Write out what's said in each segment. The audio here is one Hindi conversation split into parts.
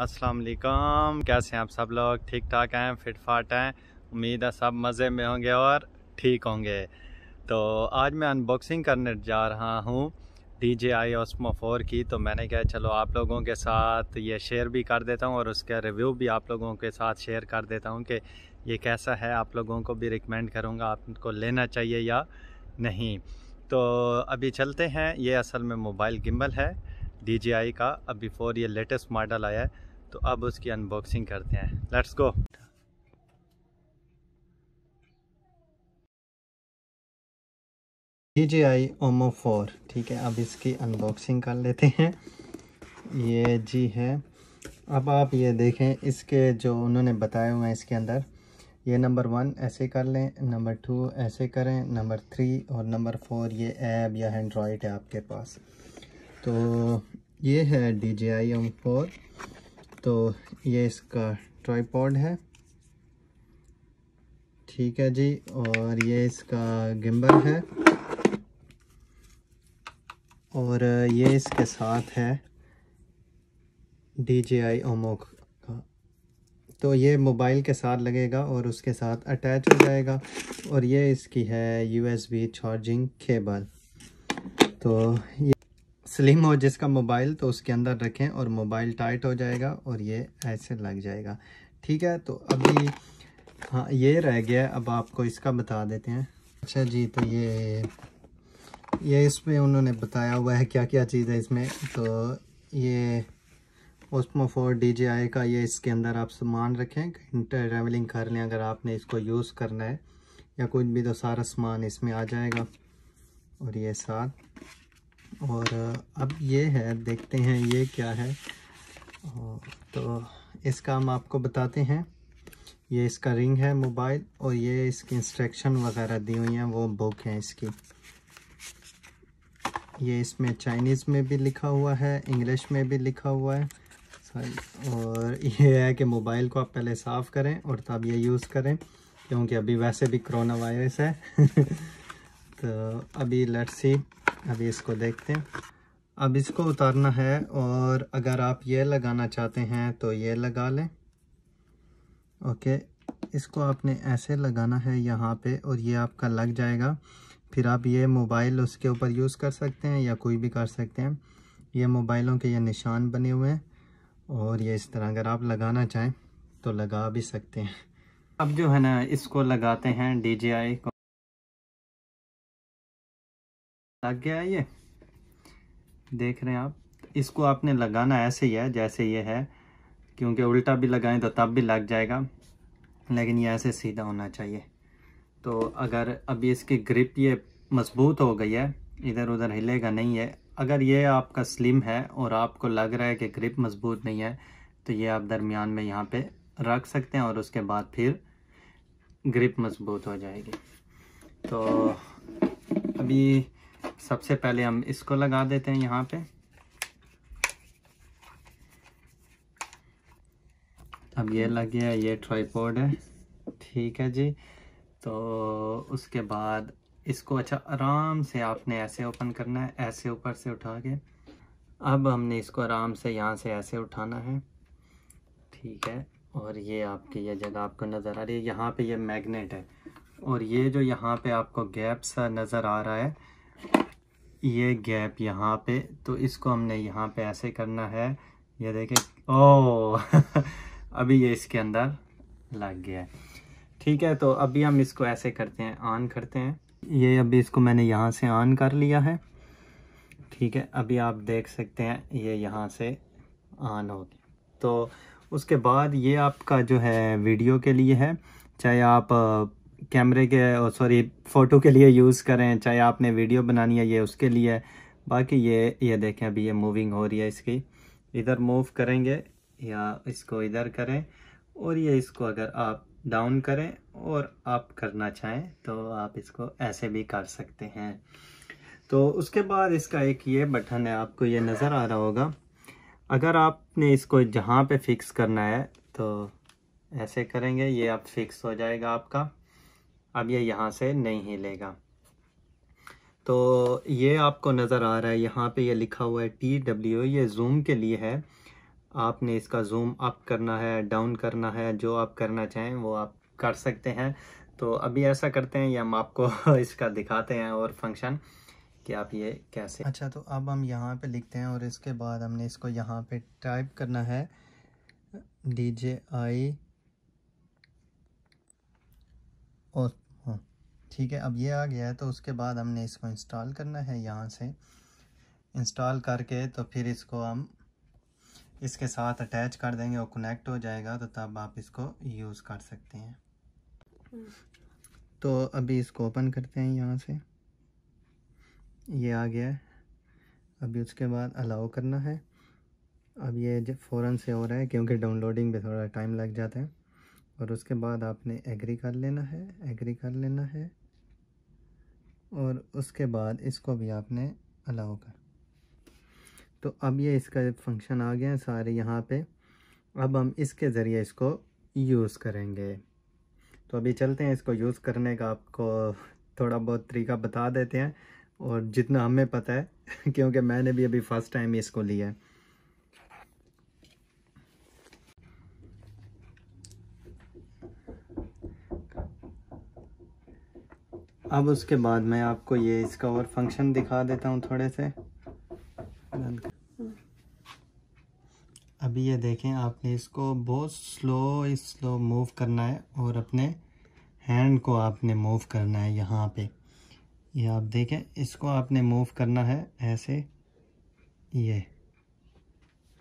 अस्सलाम वालेकुम कैसे हैं आप सब लोग ठीक ठाक हैं फिट फाट हैं उम्मीद है सब मज़े में होंगे और ठीक होंगे तो आज मैं अनबॉक्सिंग करने जा रहा हूँ D J I Osmo four की तो मैंने कहा चलो आप लोगों के साथ ये शेयर भी कर देता हूँ और उसका रिव्यू भी आप लोगों के साथ शेयर कर देता हूँ कि ये कैसा है आप लोगों को भी रिकमेंड करूँगा आपको लेना चाहिए या नहीं तो अभी चलते हैं ये असल में मोबाइल गिम्बल है डी का अभी फोर ये लेटेस्ट मॉडल आया है तो अब उसकी अनबॉक्सिंग करते हैं let's go D J I Osmo four ठीक है अब इसकी अनबॉक्सिंग कर लेते हैं ये जी है अब आप ये देखें इसके जो उन्होंने बताए हुए हैं इसके अंदर ये नंबर वन ऐसे कर लें नंबर टू ऐसे करें नंबर थ्री और नंबर फोर ये ऐप या एंड्रॉयड है आपके पास तो ये है D J I M four तो ये इसका ट्राईपॉड है ठीक है जी और ये इसका गिम्बल है और ये इसके साथ है डी जे आई ओमोक का तो ये मोबाइल के साथ लगेगा और उसके साथ अटैच हो जाएगा और ये इसकी है U S B charging cable तो ये स्लिम हो जिसका मोबाइल तो उसके अंदर रखें और मोबाइल टाइट हो जाएगा और ये ऐसे लग जाएगा ठीक है तो अभी हाँ ये रह गया अब आपको इसका बता देते हैं अच्छा जी तो ये ये इसमें उन्होंने बताया हुआ है क्या क्या चीज़ है इसमें तो ये Osmo four D J I का ये इसके अंदर आप सामान रखें ट्रैवलिंग कर लें अगर आपने इसको यूज़ करना है या कुछ भी तो सारा सामान इसमें आ जाएगा और ये साथ और अब ये है देखते हैं ये क्या है तो इसका हम आपको बताते हैं ये इसका रिंग है मोबाइल और ये इसकी इंस्ट्रक्शन वगैरह दी हुई हैं वो बुक है इसकी ये इसमें चाइनीज़ में भी लिखा हुआ है इंग्लिश में भी लिखा हुआ है और ये है कि मोबाइल को आप पहले साफ़ करें और तब ये यूज़ करें क्योंकि अभी वैसे भी कोरोना वायरस है तो अभी लेट्स सी अभी इसको देखते हैं अब इसको उतारना है और अगर आप ये लगाना चाहते हैं तो ये लगा लें ओके इसको आपने ऐसे लगाना है यहाँ पे और ये आपका लग जाएगा फिर आप ये मोबाइल उसके ऊपर यूज़ कर सकते हैं या कोई भी कर सकते हैं ये मोबाइलों के ये निशान बने हुए हैं और ये इस तरह अगर आप लगाना चाहें तो लगा भी सकते हैं अब जो है ना इसको लगाते हैं डी जी आई लग गया ये देख रहे हैं आप इसको आपने लगाना ऐसे ही है जैसे ये है क्योंकि उल्टा भी लगाएं तो तब भी लग जाएगा लेकिन ये ऐसे सीधा होना चाहिए तो अगर अभी इसकी ग्रिप ये मजबूत हो गई है इधर उधर हिलेगा नहीं है अगर ये आपका स्लिम है और आपको लग रहा है कि ग्रिप मजबूत नहीं है तो ये आप दरमियान में यहाँ पे रख सकते हैं और उसके बाद फिर ग्रिप मजबूत हो जाएगी तो अभी सबसे पहले हम इसको लगा देते हैं यहाँ पे अब ये लग गया ये ट्राईपोर्ड है ठीक है जी तो उसके बाद इसको अच्छा आराम से आपने ऐसे ओपन करना है ऐसे ऊपर से उठा के अब हमने इसको आराम से यहाँ से ऐसे उठाना है ठीक है और ये आपकी ये जगह आपको नज़र आ रही है यहाँ पे ये मैग्नेट है और ये जो यहाँ पे आपको गैप सा नज़र आ रहा है ये गैप यहाँ पे तो इसको हमने यहाँ पे ऐसे करना है ये देखें ओ अभी ये इसके अंदर लग गया है ठीक है तो अभी हम इसको ऐसे करते हैं ऑन करते हैं ये अभी इसको मैंने यहाँ से ऑन कर लिया है ठीक है अभी आप देख सकते हैं ये यहाँ से ऑन हो गया तो उसके बाद ये आपका जो है वीडियो के लिए है चाहे आप कैमरे के सॉरी फ़ोटो के लिए यूज़ करें चाहे आपने वीडियो बनानी है ये उसके लिए बाकी ये ये देखें अभी ये मूविंग हो रही है इसकी इधर मूव करेंगे या इसको इधर करें और ये इसको अगर आप डाउन करें और आप करना चाहें तो आप इसको ऐसे भी कर सकते हैं तो उसके बाद इसका एक ये बटन है आपको ये नज़र आ रहा होगा अगर आपने इसको जहाँ पे फिक्स करना है तो ऐसे करेंगे ये आप फिक्स हो जाएगा आपका अब ये यहाँ से नहीं हिलेगा तो ये आपको नज़र आ रहा है यहाँ पे ये लिखा हुआ है टी डब्ल्यू ये जूम के लिए है आपने इसका जूम अप करना है डाउन करना है जो आप करना चाहें वो आप कर सकते हैं तो अभी ऐसा करते हैं ये हम आपको इसका दिखाते हैं और फंक्शन कि आप ये कैसे अच्छा तो अब हम यहाँ पे लिखते हैं और इसके बाद हमने इसको यहाँ पे टाइप करना है डी जे आई और हाँ ठीक है अब ये आ गया है तो उसके बाद हमने इसको इंस्टॉल करना है यहाँ से इंस्टॉल करके तो फिर इसको हम इसके साथ अटैच कर देंगे और कनेक्ट हो जाएगा तो तब आप इसको यूज़ कर सकते हैं तो अभी इसको ओपन करते हैं यहाँ से ये आ गया है अभी उसके बाद अलाउ करना है अब ये फ़ौरन से हो रहा है क्योंकि डाउनलोडिंग पे थोड़ा टाइम लग जाता है और उसके बाद आपने एग्री कर लेना है एग्री कर लेना है और उसके बाद इसको भी आपने अलाउ कर तो अब ये इसका फंक्शन आ गया है सारे यहाँ पे अब हम इसके ज़रिए इसको यूज़ करेंगे तो अभी चलते हैं इसको यूज़ करने का आपको थोड़ा बहुत तरीका बता देते हैं और जितना हमें पता है क्योंकि मैंने भी अभी फ़र्स्ट टाइम इसको लिया है अब उसके बाद मैं आपको ये इसका और फंक्शन दिखा देता हूँ थोड़े से अभी ये देखें आपने इसको बहुत स्लो स्लो मूव करना है और अपने हैंड को आपने मूव करना है यहाँ पे ये आप देखें इसको आपने मूव करना है ऐसे ये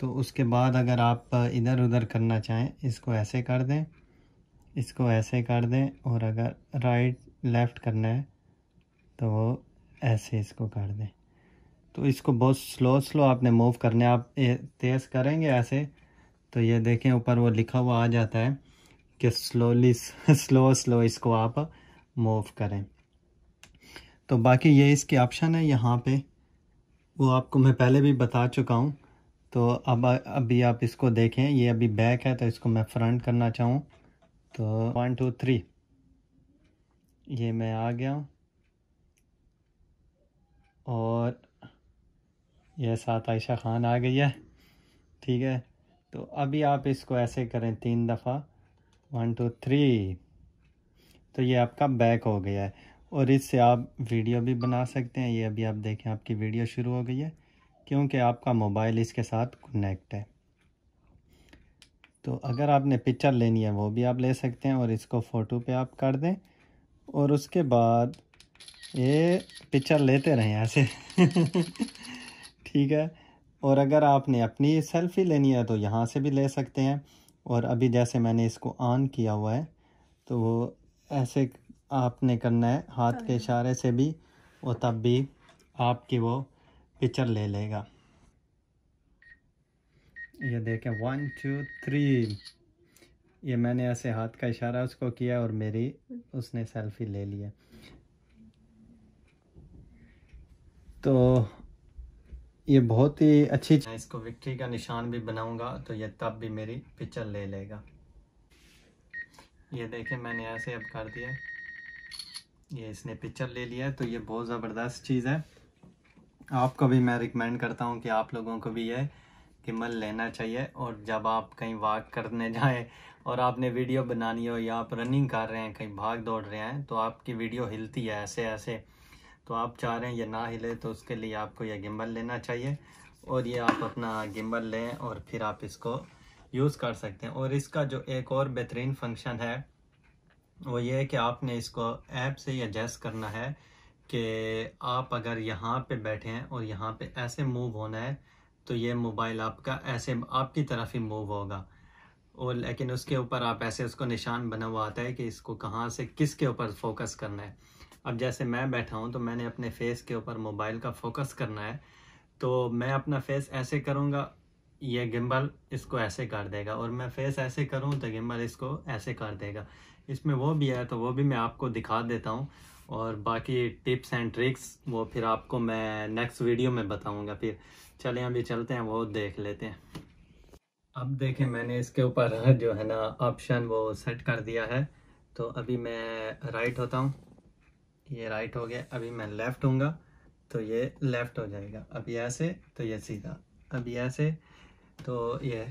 तो उसके बाद अगर आप इधर उधर करना चाहें इसको ऐसे कर दें इसको ऐसे कर दें और अगर राइट लेफ़्ट करना है तो वो ऐसे इसको कर दें तो इसको बहुत स्लो स्लो आपने मूव करने आप तेज़ करेंगे ऐसे तो ये देखें ऊपर वो लिखा हुआ आ जाता है कि स्लोली स्लो स्लो इसको आप मूव करें तो बाकी ये इसके ऑप्शन है यहाँ पे वो आपको मैं पहले भी बता चुका हूँ तो अब अभी आप इसको देखें ये अभी बैक है तो इसको मैं फ्रंट करना चाहूँ तो वन टू थ्री ये मैं आ गया हूँ और यह साथ आयशा ख़ान आ गई है ठीक है तो अभी आप इसको ऐसे करें तीन दफ़ा वन टू थ्री तो ये आपका बैक हो गया है और इससे आप वीडियो भी बना सकते हैं ये अभी आप देखें आपकी वीडियो शुरू हो गई है क्योंकि आपका मोबाइल इसके साथ कनेक्ट है तो अगर आपने पिक्चर लेनी है वो भी आप ले सकते हैं और इसको फ़ोटो पे आप कर दें और उसके बाद ये पिक्चर लेते रहें ऐसे ठीक है और अगर आपने अपनी सेल्फ़ी लेनी है तो यहाँ से भी ले सकते हैं और अभी जैसे मैंने इसको ऑन किया हुआ है तो वो ऐसे आपने करना है हाथ के हाँ। इशारे से भी और तब भी आपकी वो पिक्चर ले लेगा ये देखें वन टू थ्री ये मैंने ऐसे हाथ का इशारा उसको किया और मेरी उसने सेल्फी ले लिया तो ये बहुत ही अच्छी चीज इसको विक्ट्री का निशान भी बनाऊंगा तो ये तब भी मेरी पिक्चर ले लेगा ये देखें मैंने ऐसे अब कर दिया ये इसने पिक्चर ले लिया तो ये बहुत ज़बरदस्त चीज़ है आपको भी मैं रिकमेंड करता हूँ कि आप लोगों को भी ये किमल लेना चाहिए और जब आप कहीं वॉक करने जाएं और आपने वीडियो बनानी हो या आप रनिंग कर रहे हैं कहीं भाग दौड़ रहे हैं तो आपकी वीडियो हिलती है ऐसे ऐसे तो आप चाह रहे हैं ये ना हिले तो उसके लिए आपको यह गिम्बल लेना चाहिए और ये आप अपना गिम्बल लें और फिर आप इसको यूज़ कर सकते हैं और इसका जो एक और बेहतरीन फंक्शन है वो ये है कि आपने इसको ऐप से एडजस्ट करना है कि आप अगर यहाँ पे बैठे हैं और यहाँ पे ऐसे मूव होना है तो ये मोबाइल आपका ऐसे आपकी तरफ ही मूव होगा और लेकिन उसके ऊपर आप ऐसे उसको निशान बना हुआ आता है कि इसको कहाँ से किस के ऊपर फोकस करना है अब जैसे मैं बैठा हूँ तो मैंने अपने फेस के ऊपर मोबाइल का फोकस करना है तो मैं अपना फेस ऐसे करूँगा ये गिम्बल इसको ऐसे कर देगा और मैं फेस ऐसे करूँ तो गिम्बल इसको ऐसे कर देगा इसमें वो भी है तो वो भी मैं आपको दिखा देता हूँ और बाकी टिप्स एंड ट्रिक्स वो फिर आपको मैं नेक्स्ट वीडियो में बताऊँगा फिर चलें अभी चलते हैं वो देख लेते हैं अब देखें मैंने इसके ऊपर जो है ना ऑप्शन वो सेट कर दिया है तो अभी मैं राइट होता हूँ ये राइट हो गया अभी मैं लेफ़्ट हूँगा तो ये लेफ़्ट हो जाएगा अभी ऐसे तो ये सीधा अभी ऐसे तो ये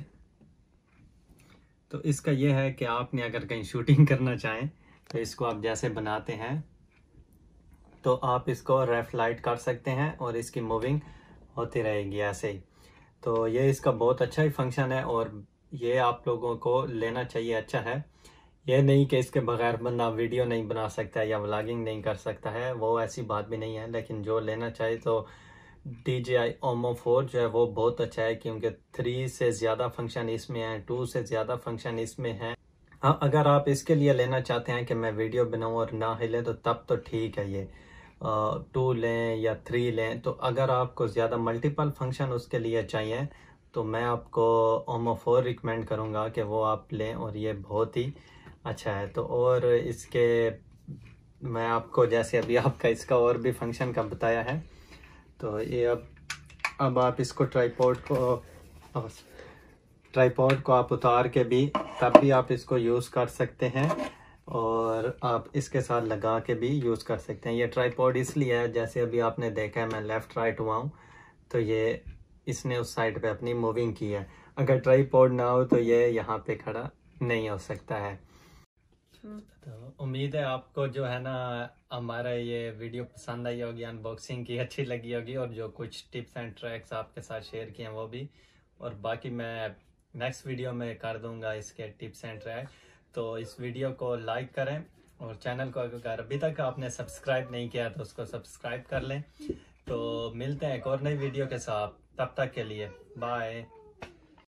तो इसका ये है कि आपने अगर कहीं शूटिंग करना चाहें तो इसको आप जैसे बनाते हैं तो आप इसको रेफ लाइट कर सकते हैं और इसकी मूविंग होती रहेगी ऐसे ही तो ये इसका बहुत अच्छा ही फंक्शन है और ये आप लोगों को लेना चाहिए अच्छा है ये नहीं कि इसके बगैर बंदा वीडियो नहीं बना सकता है या व्लागिंग नहीं कर सकता है वो ऐसी बात भी नहीं है लेकिन जो लेना चाहिए तो डी जे आई ओमो फोर जो है वो बहुत अच्छा है क्योंकि थ्री से ज़्यादा फंक्शन इसमें हैं टू से ज़्यादा फंक्शन इसमें हैं हाँ अगर आप इसके लिए लेना चाहते हैं कि मैं वीडियो बनाऊँ और ना हिले तो तब तो ठीक है ये टू लें या थ्री लें तो अगर आपको ज़्यादा मल्टीपल फंक्शन उसके लिए चाहिए तो मैं आपको ओमोफोर रिकमेंड करूँगा कि वो आप लें और ये बहुत ही अच्छा है तो और इसके मैं आपको जैसे अभी आपका इसका और भी फंक्शन का बताया है तो ये अब अब आप इसको ट्राईपोर्ट को ट्राईपोर्ट को आप उतार के भी तब भी आप इसको यूज़ कर सकते हैं और आप इसके साथ लगा के भी यूज़ कर सकते हैं ये ट्राईपॉड इसलिए है जैसे अभी आपने देखा है मैं लेफ़्ट राइट हुआ हूँ तो ये इसने उस साइड पे अपनी मूविंग की है अगर ट्राईपॉड ना हो तो ये यहाँ पे खड़ा नहीं हो सकता है तो उम्मीद है आपको जो है ना हमारा ये वीडियो पसंद आई होगी अनबॉक्सिंग की अच्छी लगी होगी और जो कुछ टिप्स एंड ट्रैक्स आपके साथ शेयर किए हैं वो भी और बाकी मैं नेक्स्ट वीडियो में कर दूंगा इसके टिप्स एंड ट्रैक तो इस वीडियो को लाइक करें और चैनल को अगर अभी तक आपने सब्सक्राइब नहीं किया तो उसको सब्सक्राइब कर लें तो मिलते हैं एक और नई वीडियो के साथ तब तक के लिए बाय